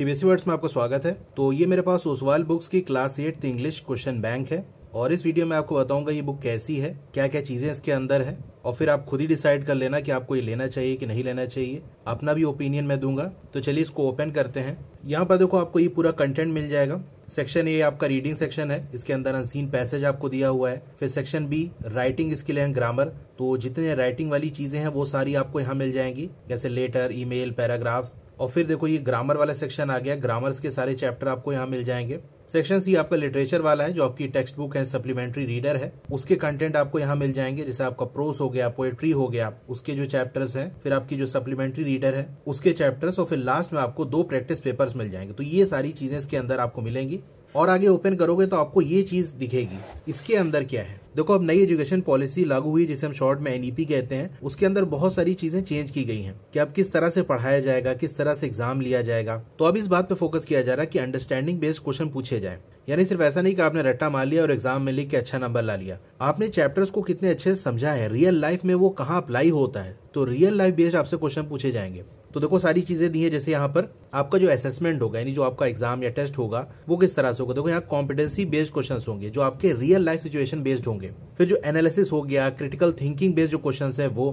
CBSE words e में आपका स्वागत है तो ये मेरे पास ओसवाल बुक्स की class eight English question bank है और इस वीडियो में आपको बताऊंगा ये बुक कैसी है क्या क्या चीजें इसके अंदर है और फिर आप खुद ही डिसाइड कर लेना कि आपको ये लेना चाहिए कि नहीं लेना चाहिए अपना भी ओपिनियन मैं दूंगा तो चलिए इसको ओपन करते हैं यहाँ पर देखो आपको ये पूरा कंटेंट मिल जाएगा सेक्शन ए आपका रीडिंग सेक्शन है इसके अंदर अनसीन पैसेज आपको दिया हुआ है फिर section B writing skill and grammar तो जितने राइटिंग वाली चीजें हैं वो सारी आपको यहाँ मिल जाएंगी जैसे लेटर ईमेल पैराग्राफ्स और फिर देखो ये ग्रामर वाला सेक्शन आ गया ग्रामर्स के सारे चैप्टर आपको यहाँ मिल जाएंगे सेक्शन सी आपका लिटरेचर वाला है जो आपकी टेक्स्ट बुक है सप्लीमेंट्री रीडर है उसके कंटेंट आपको यहाँ मिल जाएंगे जैसे आपका प्रोस हो गया पोएट्री हो गया उसके जो चैप्टर्स हैं फिर आपकी जो सप्लीमेंट्री रीडर है उसके चैप्टर्स और फिर लास्ट में आपको दो प्रैक्टिस पेपर्स मिल जाएंगे तो ये सारी चीजें इसके अंदर आपको मिलेंगी और आगे ओपन करोगे तो आपको ये चीज दिखेगी इसके अंदर क्या है देखो अब नई एजुकेशन पॉलिसी लागू हुई जिसे हम शॉर्ट में एनईपी e कहते हैं उसके अंदर बहुत सारी चीजें चेंज की गई हैं कि अब किस तरह से पढ़ाया जाएगा किस तरह से एग्जाम लिया जाएगा तो अब इस बात पे फोकस किया जा रहा है कि अंडरस्टैंडिंग बेस्ड क्वेश्चन पूछे जाए यानी सिर्फ ऐसा नहीं कि आपने रट्टा मार लिया और एग्जाम में लिख के अच्छा नंबर ला लिया आपने चैप्टर्स को कितने अच्छे से समझा है रियल लाइफ में वो कहाँ अप्लाई होता है तो रियल लाइफ बेस्ड आपसे क्वेश्चन पूछे जाएंगे तो देखो सारी चीजें दी है जैसे यहाँ पर आपका जो असेसमेंट होगा यानी जो आपका एग्जाम या टेस्ट होगा वो किस तरह से होगा देखो यहाँ कॉम्पिटेंसी बेस्ड क्वेश्चन होंगे जो आपके रियल लाइफ सिचुएशन बेस्ड होंगे फिर जो एनालिसिस हो गया क्रिटिकल थिंकिंग बेस्ड जो क्वेश्चन है वो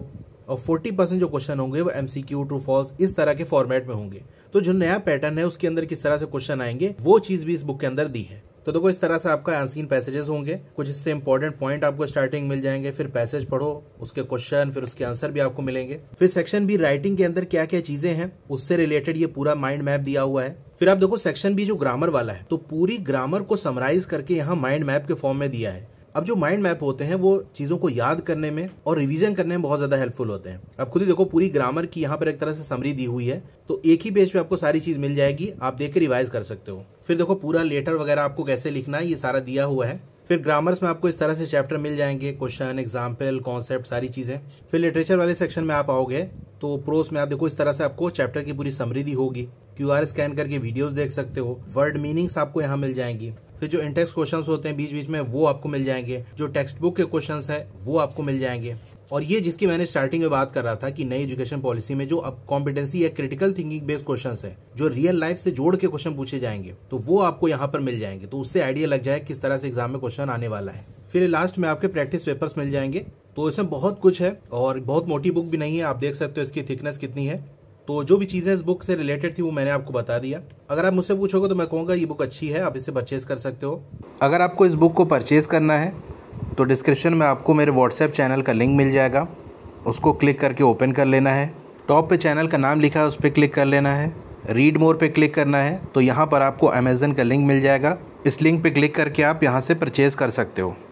और 40 परसेंट जो क्वेश्चन होंगे वो एमसीक्यू ट्रू फॉल्स इस तरह के फॉर्मेट में होंगे तो जो नया पैटर्न है उसके अंदर किस तरह से क्वेश्चन आएंगे वो चीज भी इस बुक के अंदर दी है तो देखो इस तरह से आपका अनसीन पैसेजेस होंगे कुछ इससे इंपॉर्टेंट पॉइंट आपको स्टार्टिंग मिल जाएंगे फिर पैसेज पढ़ो उसके क्वेश्चन फिर उसके आंसर भी आपको मिलेंगे फिर सेक्शन बी राइटिंग के अंदर क्या क्या चीजें हैं उससे रिलेटेड ये पूरा माइंड मैप दिया हुआ है फिर आप देखो सेक्शन बी जो ग्रामर वाला है तो पूरी ग्रामर को समराइज करके यहाँ माइंड मैप के फॉर्म में दिया है अब जो माइंड मैप होते हैं वो चीजों को याद करने में और रिवीजन करने में बहुत ज्यादा हेल्पफुल होते हैं अब खुद ही देखो पूरी ग्रामर की यहाँ पर एक तरह से समरी दी हुई है तो एक ही पेज पे आपको सारी चीज मिल जाएगी आप देख के रिवाइज कर सकते हो फिर देखो पूरा लेटर वगैरह आपको कैसे लिखना है ये सारा दिया हुआ है फिर ग्रामर्स में आपको इस तरह से चैप्टर मिल जाएंगे क्वेश्चन एग्जाम्पल कॉन्सेप्ट सारी चीजें फिर लिटरेचर वाले सेक्शन में आप आओगे तो प्रोस में आप देखो इस तरह से आपको चैप्टर की पूरी समृद्धि होगी क्यू आर स्कैन करके वीडियोस देख सकते हो वर्ड मीनिंग्स आपको यहाँ मिल जाएंगी फिर जो इंटेक्स क्वेश्चंस होते हैं बीच बीच में वो आपको मिल जाएंगे जो टेक्स्ट बुक के क्वेश्चंस हैं वो आपको मिल जाएंगे और ये जिसकी मैंने स्टार्टिंग में बात कर रहा था कि नई एजुकेशन पॉलिसी में जो अब कॉम्पिटेंसी या क्रिटिकल थिंकिंग बेस्ड क्वेश्चन है जो रियल लाइफ से जोड़ के क्वेश्चन पूछे जाएंगे तो वो आपको यहाँ पर मिल जाएंगे तो उससे आइडिया लग जाए किस तरह से एग्जाम में क्वेश्चन आने वाला है फिर लास्ट में आपके प्रैक्टिस पेपर्स मिल जाएंगे तो इसमें बहुत कुछ है और बहुत मोटी बुक भी नहीं है आप देख सकते हो इसकी थिकनेस कितनी है तो जो भी चीजें इस बुक से रिलेटेड थी वो मैंने आपको बता दिया अगर आप मुझसे पूछोगे तो मैं कहूँगा ये बुक अच्छी है आप इसे परचेज कर सकते हो अगर आपको इस बुक को परचेज करना है तो डिस्क्रिप्शन में आपको मेरे व्हाट्सएप चैनल का लिंक मिल जाएगा उसको क्लिक करके ओपन कर लेना है टॉप पे चैनल का नाम लिखा है उस पर क्लिक कर लेना है रीड मोर पे क्लिक करना है तो यहाँ पर आपको अमेज़न का लिंक मिल जाएगा इस लिंक पे क्लिक करके आप यहाँ से परचेज़ कर सकते हो